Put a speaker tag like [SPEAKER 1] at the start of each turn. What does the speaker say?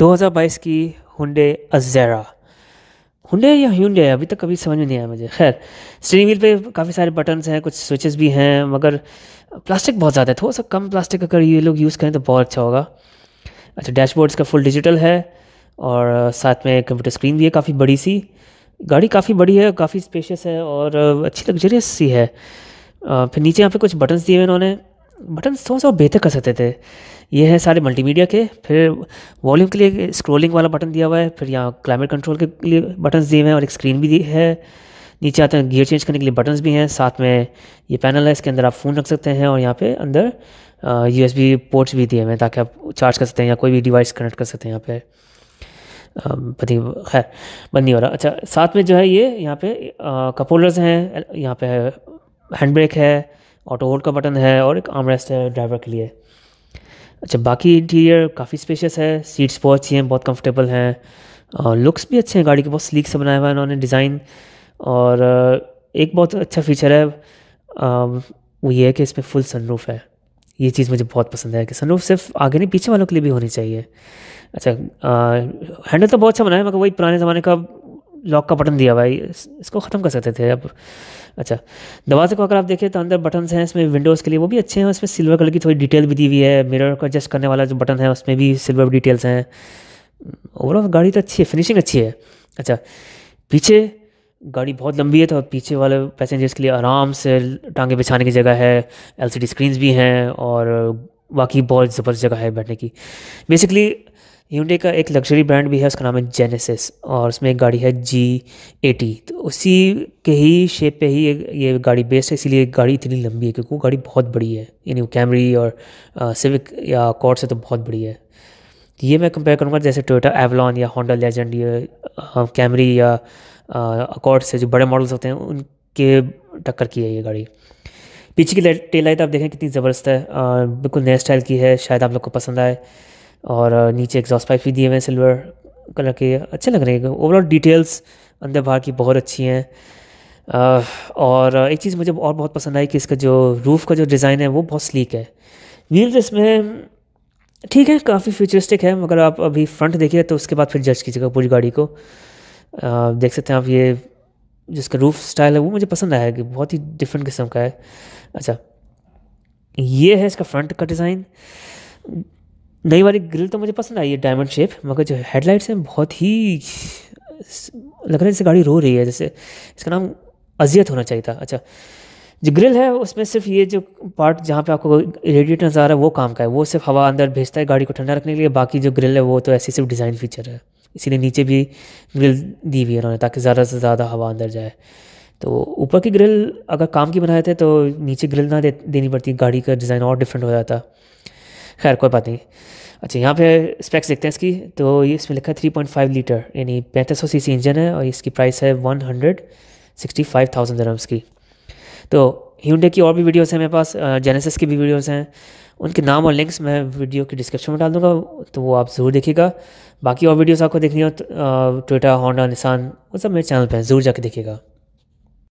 [SPEAKER 1] 2022 की हुडे अजेरा हुडे या ह्यूडे अभी तक कभी समझ में नहीं आया मुझे खैर स्टीयरिंग व्हील पे काफ़ी सारे बटन्स हैं कुछ स्विचेस भी हैं मगर प्लास्टिक बहुत ज़्यादा है थोड़ा सा कम प्लास्टिक अगर ये लोग यूज़ करें तो बहुत अच्छा होगा अच्छा डैशबोर्ड इसका फुल डिजिटल है और साथ में कंप्यूटर स्क्रीन भी है काफ़ी बड़ी सी गाड़ी काफ़ी बड़ी है काफ़ी स्पेशियस है और अच्छी लग्जरियस सी है फिर नीचे यहाँ पे कुछ बटन्स दिए हुए इन्होंने बटन्स थोड़ा सा बेहतर कर सकते थे ये है सारे मल्टीमीडिया के फिर वॉल्यूम के लिए स्क्रोलिंग वाला बटन दिया हुआ है फिर यहाँ क्लाइमेट कंट्रोल के लिए बटन दिए हुए हैं और एक स्क्रीन भी दी है नीचे आते हैं गियर चेंज करने के लिए बटन्स भी हैं साथ में ये पैनल है इसके अंदर आप फ़ोन रख सकते हैं और यहाँ पे अंदर यू एस बी पोर्ट्स भी दिए हुए हैं ताकि आप चार्ज कर सकते हैं या कोई भी डिवाइस कनेक्ट कर सकते हैं यहाँ पे पति खैर बंद नहीं हो रहा अच्छा साथ में जो है ये यहाँ पे कपोलर्स हैं यहाँ पे हैंड ब्रेक है ऑटो होल्ड का बटन है और एक आमरेस्ट है ड्राइवर के लिए अच्छा बाकी इंटीरियर काफ़ी स्पेशियस है सीट्स बहुत अच्छी हैं बहुत कंफर्टेबल हैं और लुक्स भी अच्छे हैं गाड़ी के बहुत स्लीक से बनाया हुआ है इन्होंने डिज़ाइन और एक बहुत अच्छा फीचर है वो ये है कि इसमें फुल सनरूफ है ये चीज़ मुझे बहुत पसंद है कि सनरूफ सिर्फ आगे नहीं पीछे वालों के लिए भी होनी चाहिए अच्छा हैंडल तो बहुत अच्छा बनाया मगर वही पुराने ज़माने का लॉक का बटन दिया हुआ है इसको ख़त्म कर सकते थे अब अच्छा दरवाजे को अगर आप देखें तो अंदर बटन्स हैं इसमें विंडोज़ के लिए वो भी अच्छे हैं उसमें सिल्वर कलर की थोड़ी डिटेल भी दी हुई है मिरर को एडजस्ट करने वाला जो बटन है उसमें भी सिल्वर डिटेल्स हैं ओवरऑल गाड़ी तो अच्छी है फिनिशिंग अच्छी है अच्छा पीछे गाड़ी बहुत लंबी है तो पीछे वाले पैसेंजर्स के लिए आराम से टांगे बिछाने की जगह है एलसीडी स्क्रीन्स भी हैं और बाकी बहुत ज़बरदस्त जगह है बैठने की बेसिकली ह्यूडे का एक लग्जरी ब्रांड भी है उसका नाम है जेनेसिस और उसमें एक गाड़ी है जी एटी तो उसी के ही शेप पे ही ये गाड़ी बेस्ड है इसीलिए गाड़ी इतनी लंबी है क्योंकि वो गाड़ी बहुत बड़ी है यानी वो कैमरी और सिविक या कॉर्ड से तो बहुत बड़ी है तो ये मैं कंपेयर करूँगा जैसे टोयोटा एवलॉन या होंडा लेजेंड या कैमरी या अकॉर्ड से जो बड़े मॉडल्स होते हैं उनके टक्कर की है ये गाड़ी पीछे की टेल लाइट आप देखें कितनी ज़बरदस्त है बिल्कुल नए स्टाइल की है शायद आप लोग को पसंद आए और नीचे एग्जॉस्ट पाइप भी दिए हुए हैं सिल्वर कलर के अच्छे लग रहे हैं ओवरऑल डिटेल्स अंदर बाहर की बहुत अच्छी हैं और एक चीज़ मुझे और बहुत पसंद आई कि इसका जो रूफ़ का जो डिज़ाइन है वो बहुत स्लीक है व्हील्स इसमें ठीक है काफ़ी फ्यूचरिस्टिक है मगर आप अभी फ्रंट देखिए तो उसके बाद फिर जज कीजिएगा पूरी गाड़ी को आ, देख सकते हैं आप ये जिसका रूफ स्टाइल है वो मुझे पसंद आया कि बहुत ही डिफरेंट किस्म का है अच्छा ये है इसका फ्रंट का डिज़ाइन नई वाली ग्रिल तो मुझे पसंद आई है डायमंड शेप मगर जो हेडलाइट्स हैं बहुत ही लग रहा है जैसे गाड़ी रो रही है जैसे इसका नाम अजियत होना चाहिए था अच्छा जो ग्रिल है उसमें सिर्फ ये जो पार्ट जहाँ पे आपको रेडिएटर नज़र आ रहा है वो काम का है वो सिर्फ हवा अंदर भेजता है गाड़ी को ठंडा रखने के लिए बाकी जो ग्रिल है वो तो ऐसी सिर्फ डिज़ाइन फीचर है इसीलिए नीचे भी ग्रिल दी हुई है उन्होंने ताकि ज़्यादा से ज़्यादा हवा अंदर जाए तो ऊपर की ग्रिल अगर काम की बनाए थे तो नीचे ग्रिल ना दे, देनी पड़ती गाड़ी का डिज़ाइन और डिफरेंट हो जाता खैर कोई बात नहीं अच्छा यहाँ पे स्पेक्स देखते हैं इसकी तो ये इसमें लिखा है थ्री पॉइंट फाइव लीटर यानी पैंतीस सौ सी सी इंजन है और इसकी प्राइस है one hundred sixty five thousand dirhams की तो ह्यूडे की और भी वीडियोस हैं मेरे पास जेनेसिस की भी वीडियोस हैं उनके नाम और लिंक्स मैं वीडियो के डिस्क्रिप्शन में डाल दूँगा तो वो आप ज़रूर देखिएगा बाकी और वीडियोस आपको देखनी हो ट्विटर होंडा निशान वो सब मेरे चैनल पर ज़रूर जाके देखिएगा